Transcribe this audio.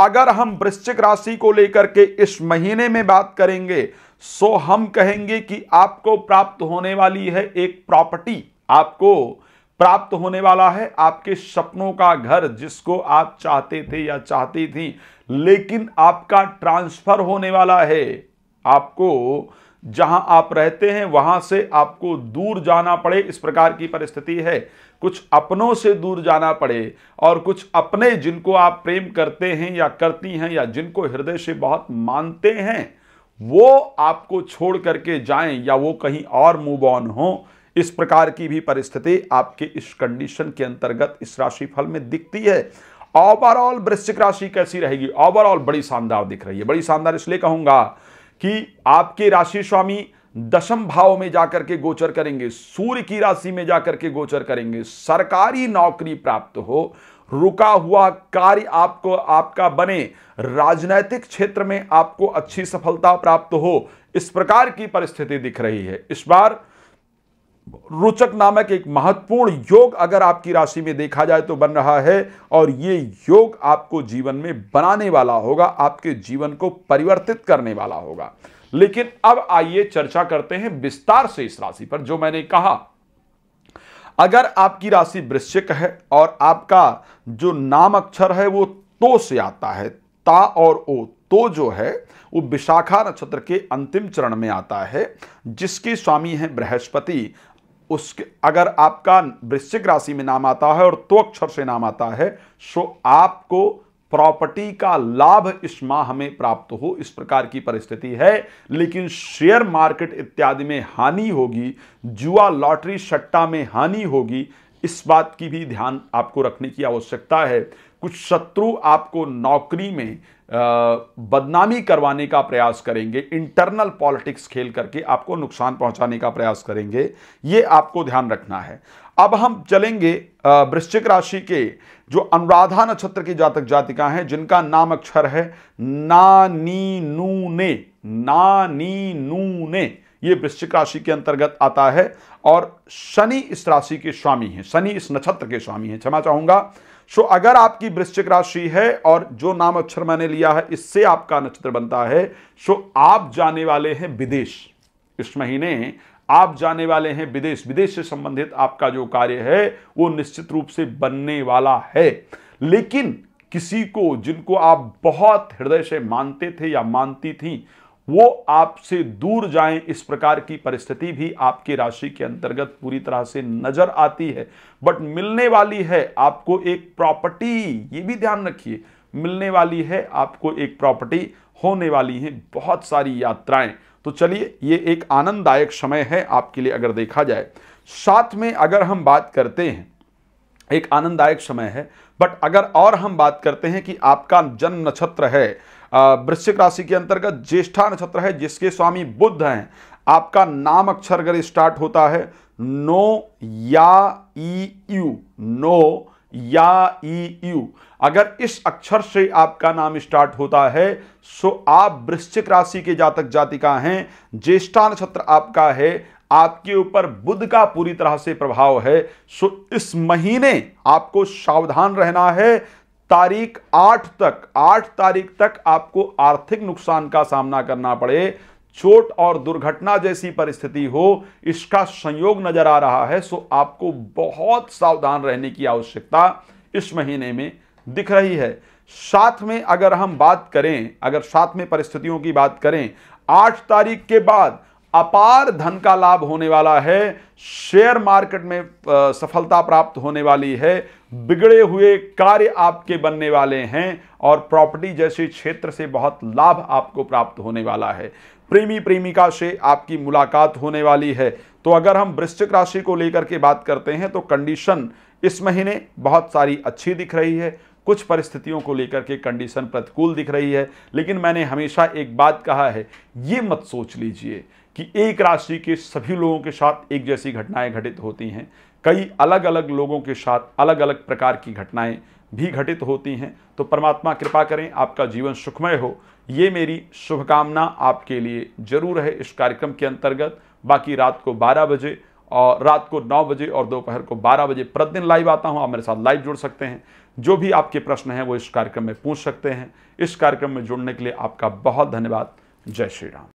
अगर हम वृश्चिक राशि को लेकर के इस महीने में बात करेंगे सो हम कहेंगे कि आपको प्राप्त होने वाली है एक प्रॉपर्टी आपको प्राप्त होने वाला है आपके सपनों का घर जिसको आप चाहते थे या चाहती थी लेकिन आपका ट्रांसफर होने वाला है आपको जहां आप रहते हैं वहां से आपको दूर जाना पड़े इस प्रकार की परिस्थिति है कुछ अपनों से दूर जाना पड़े और कुछ अपने जिनको आप प्रेम करते हैं या करती हैं या जिनको हृदय से बहुत मानते हैं वो आपको छोड़ करके जाएं या वो कहीं और मूव ऑन हो इस प्रकार की भी परिस्थिति आपके इस कंडीशन के अंतर्गत इस राशिफल में दिखती है ओवरऑल वृश्चिक राशि कैसी रहेगी ओवरऑल बड़ी शानदार दिख रही है बड़ी शानदार इसलिए कहूंगा कि आपके राशि स्वामी दशम भाव में जाकर के गोचर करेंगे सूर्य की राशि में जाकर के गोचर करेंगे सरकारी नौकरी प्राप्त हो रुका हुआ कार्य आपको आपका बने राजनैतिक क्षेत्र में आपको अच्छी सफलता प्राप्त हो इस प्रकार की परिस्थिति दिख रही है इस बार रोचक नामक एक महत्वपूर्ण योग अगर आपकी राशि में देखा जाए तो बन रहा है और ये योग आपको जीवन में बनाने वाला होगा आपके जीवन को परिवर्तित करने वाला होगा लेकिन अब आइए चर्चा करते हैं विस्तार से इस राशि पर जो मैंने कहा अगर आपकी राशि वृश्चिक है और आपका जो नाम अक्षर है वो तो से आता है ता और ओ तो जो है वो विशाखा नक्षत्र के अंतिम चरण में आता है जिसके स्वामी हैं बृहस्पति उसके अगर आपका वृश्चिक राशि में नाम आता है और तो अक्षर से नाम आता है सो आपको प्रॉपर्टी का लाभ इस माह में प्राप्त हो इस प्रकार की परिस्थिति है लेकिन शेयर मार्केट इत्यादि में हानि होगी जुआ लॉटरी सट्टा में हानि होगी इस बात की भी ध्यान आपको रखने की आवश्यकता है कुछ शत्रु आपको नौकरी में बदनामी करवाने का प्रयास करेंगे इंटरनल पॉलिटिक्स खेल करके आपको नुकसान पहुंचाने का प्रयास करेंगे ये आपको ध्यान रखना है अब हम चलेंगे वृश्चिक राशि के जो अनुराधा नक्षत्र के जातक जातिका हैं जिनका नाम अक्षर है ना नी नू ने ना नी नू ने ये वृश्चिक राशि के अंतर्गत आता है और शनि इस राशि के स्वामी हैं शनि इस नक्षत्र के स्वामी हैं क्षमा चाहूंगा सो अगर आपकी वृश्चिक राशि है और जो नाम अक्षर मैंने लिया है इससे आपका नक्षत्र बनता है सो आप जाने वाले हैं विदेश इस महीने आप जाने वाले हैं विदेश विदेश से संबंधित आपका जो कार्य है वो निश्चित रूप से बनने वाला है लेकिन किसी को जिनको आप बहुत हृदय से मानते थे या मानती थी वो आपसे दूर जाएं इस प्रकार की परिस्थिति भी आपकी राशि के अंतर्गत पूरी तरह से नजर आती है बट मिलने वाली है आपको एक प्रॉपर्टी ये भी ध्यान रखिए मिलने वाली है आपको एक प्रॉपर्टी होने वाली है बहुत सारी यात्राएं तो चलिए ये एक आनंददायक समय है आपके लिए अगर देखा जाए साथ में अगर हम बात करते हैं एक आनंददायक समय है बट अगर और हम बात करते हैं कि आपका जन्म नक्षत्र है वृश्चिक राशि के अंतर्गत ज्येष्ठा नक्षत्र है जिसके स्वामी बुद्ध हैं आपका नाम अक्षर अगर स्टार्ट होता है नो या ई यू नो या ई यू अगर इस अक्षर से आपका नाम स्टार्ट होता है सो आप वृश्चिक राशि के जातक जातिका हैं ज्येष्ठा नक्षत्र आपका है आपके ऊपर बुद्ध का पूरी तरह से प्रभाव है सो इस महीने आपको सावधान रहना है तारीख आठ तक आठ तारीख तक आपको आर्थिक नुकसान का सामना करना पड़े चोट और दुर्घटना जैसी परिस्थिति हो इसका संयोग नजर आ रहा है सो आपको बहुत सावधान रहने की आवश्यकता इस महीने में दिख रही है साथ में अगर हम बात करें अगर साथ में परिस्थितियों की बात करें आठ तारीख के बाद अपार धन का लाभ होने वाला है शेयर मार्केट में सफलता प्राप्त होने वाली है बिगड़े हुए कार्य आपके बनने वाले हैं और प्रॉपर्टी जैसे क्षेत्र से बहुत लाभ आपको प्राप्त होने वाला है प्रेमी प्रेमिका से आपकी मुलाकात होने वाली है तो अगर हम वृश्चिक राशि को लेकर के बात करते हैं तो कंडीशन इस महीने बहुत सारी अच्छी दिख रही है कुछ परिस्थितियों को लेकर के कंडीशन प्रतिकूल दिख रही है लेकिन मैंने हमेशा एक बात कहा है ये मत सोच लीजिए कि एक राशि के सभी लोगों के साथ एक जैसी घटनाएं घटित होती हैं कई अलग अलग लोगों के साथ अलग अलग प्रकार की घटनाएं भी घटित होती हैं तो परमात्मा कृपा करें आपका जीवन सुखमय हो ये मेरी शुभकामना आपके लिए जरूर है इस कार्यक्रम के अंतर्गत बाकी रात को 12 बजे और रात को 9 बजे और दोपहर को 12 बजे प्रतिदिन लाइव आता हूँ आप मेरे साथ लाइव जुड़ सकते हैं जो भी आपके प्रश्न हैं वो इस कार्यक्रम में पूछ सकते हैं इस कार्यक्रम में जुड़ने के लिए आपका बहुत धन्यवाद जय श्री राम